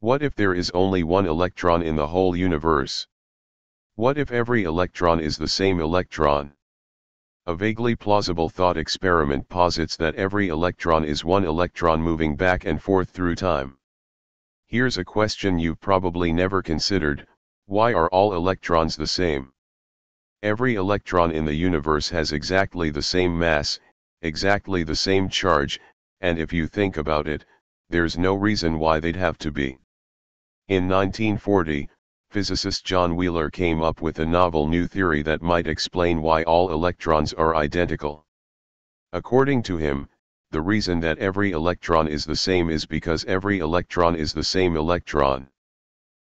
What if there is only one electron in the whole universe? What if every electron is the same electron? A vaguely plausible thought experiment posits that every electron is one electron moving back and forth through time. Here's a question you've probably never considered, why are all electrons the same? Every electron in the universe has exactly the same mass, exactly the same charge, and if you think about it, there's no reason why they'd have to be. In 1940, physicist John Wheeler came up with a novel new theory that might explain why all electrons are identical. According to him, the reason that every electron is the same is because every electron is the same electron.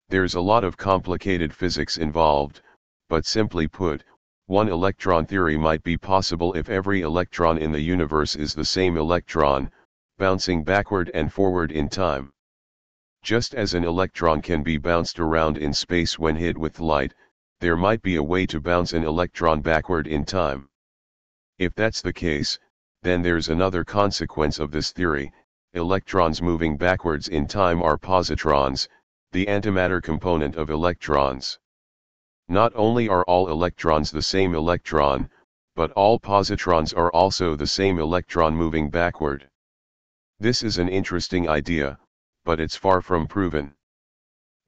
There's a lot of complicated physics involved, but simply put, one electron theory might be possible if every electron in the universe is the same electron, bouncing backward and forward in time. Just as an electron can be bounced around in space when hit with light, there might be a way to bounce an electron backward in time. If that's the case, then there's another consequence of this theory, electrons moving backwards in time are positrons, the antimatter component of electrons. Not only are all electrons the same electron, but all positrons are also the same electron moving backward. This is an interesting idea, but it's far from proven.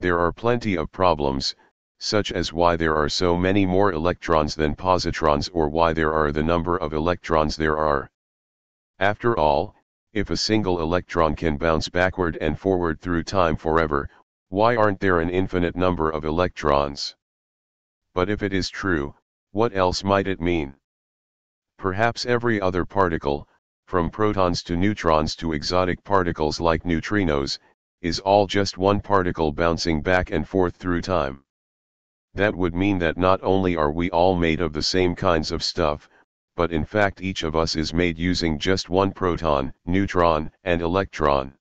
There are plenty of problems, such as why there are so many more electrons than positrons or why there are the number of electrons there are. After all, if a single electron can bounce backward and forward through time forever, why aren't there an infinite number of electrons? But if it is true, what else might it mean? Perhaps every other particle, from protons to neutrons to exotic particles like neutrinos, is all just one particle bouncing back and forth through time. That would mean that not only are we all made of the same kinds of stuff, but in fact each of us is made using just one proton, neutron, and electron.